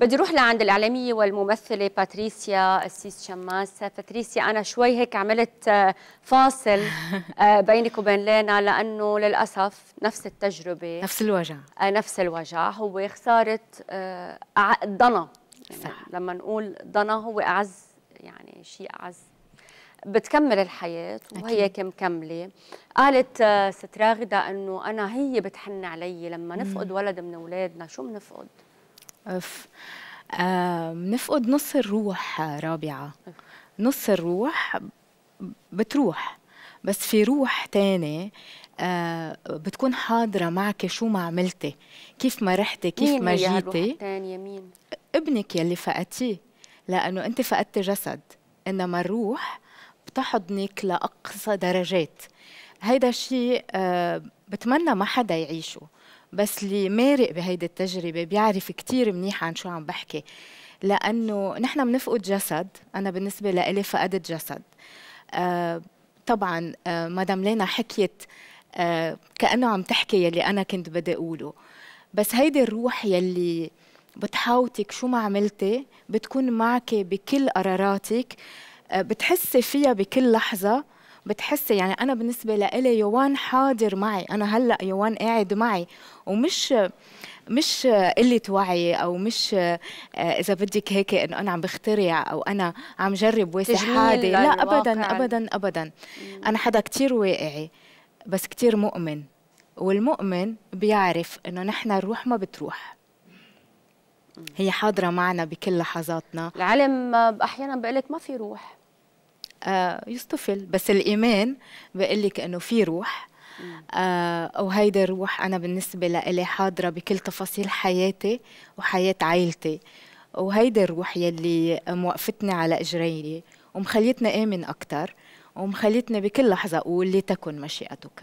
بدي اروح لعند الاعلاميه والممثله باتريسيا السيس شماس باتريسيا انا شوي هيك عملت آه، فاصل آه، بينك وبين لينا لانه للاسف نفس التجربه نفس الوجع آه، نفس الوجع هو خساره ضنا يعني صح. لما نقول ضنا هو اعز يعني شيء اعز بتكمل الحياة وهي كم مكملة قالت ست راغدة أنه أنا هي بتحن علي لما نفقد ولد من أولادنا شو بنفقد أف. بنفقد آه نص الروح رابعة نص الروح بتروح بس في روح تاني آه بتكون حاضرة معك شو ما عملتي كيف ما رحتي كيف ما جيتي مين؟ ابنك يلي فقدتيه لأنه أنت فقدتي جسد إنما الروح بتحضنك لأقصى درجات هيدا الشيء آه بتمنى ما حدا يعيشه بس اللي مارق بهيدي التجربة بيعرف كتير منيح عن شو عم بحكي لأنه نحن بنفقد جسد أنا بالنسبة لإلي فقدت جسد آه طبعا آه مدام لينا حكيت آه كأنه عم تحكي يلي أنا كنت بدي أقوله بس هيدي الروح يلي بتحاوطك شو ما عملتي بتكون معك بكل قراراتك آه، بتحسي فيها بكل لحظة بتحسي يعني انا بالنسبه لإلي يوان حاضر معي انا هلا يوان قاعد معي ومش مش قلة وعي أو مش آه، إذا بدك هيك إنه أنا عم بخترع أو أنا عم جرب واسع حادي لا أبدا أبدا أبدا أنا حدا كثير واقعي بس كثير مؤمن والمؤمن بيعرف إنه نحن الروح ما بتروح هي حاضرة معنا بكل لحظاتنا العلم أحيانا بقلك ما في روح آه، يصطفل بس الايمان بقول لك انه في روح آه وهيدا الروح انا بالنسبه لإلي حاضره بكل تفاصيل حياتي وحياه عائلتي وهيدا الروح يلي موقفتني على اجريني ومخليتني امن اكثر ومخليتني بكل لحظه اقول لتكن مشيئتك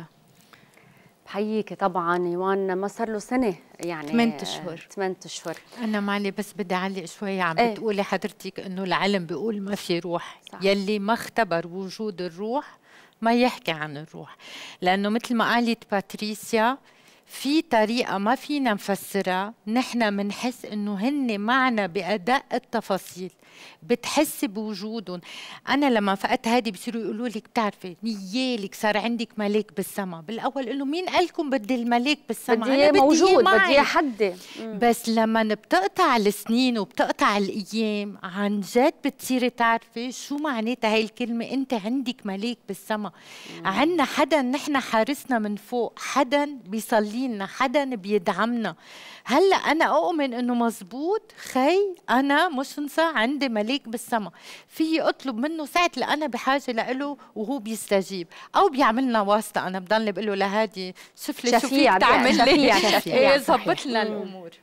بحييكي طبعا ايوان ما صار له سنه يعني 8 اشهر 8 اشهر انا مالي بس بدي اعلق شوي عم ايه؟ بتقولي حضرتك انه العلم بيقول ما في روح صح. يلي ما اختبر وجود الروح ما يحكي عن الروح لانه مثل ما قالت باتريسيا في طريقه ما فينا نفسرها نحن بنحس انه هن معنا بادق التفاصيل بتحس بوجودهم انا لما فقدت هادي بصيروا يقولوا لك بتعرفي نيالك صار عندك ملاك بالسما بالاول قالوا مين قال لكم بدي الملاك بالسما بدي اياه موجود بدي حد حدي بس لما بتقطع السنين وبتقطع الايام عن جد بتصيري تعرفي شو معناتها هاي الكلمه انت عندك ملاك بالسما عندنا حدا نحن حارسنا من فوق حدا بيصلي بيوالينا حدا بيدعمنا هلا انا اؤمن انه مزبوط خي انا مش انسى عندي مليك بالسما في اطلب منه ساعه اللي انا بحاجه له وهو بيستجيب او بيعملنا واسطه انا بضل بقول له لهادي شوف لي شوف لي تعمل لي إيه، ظبط لنا الامور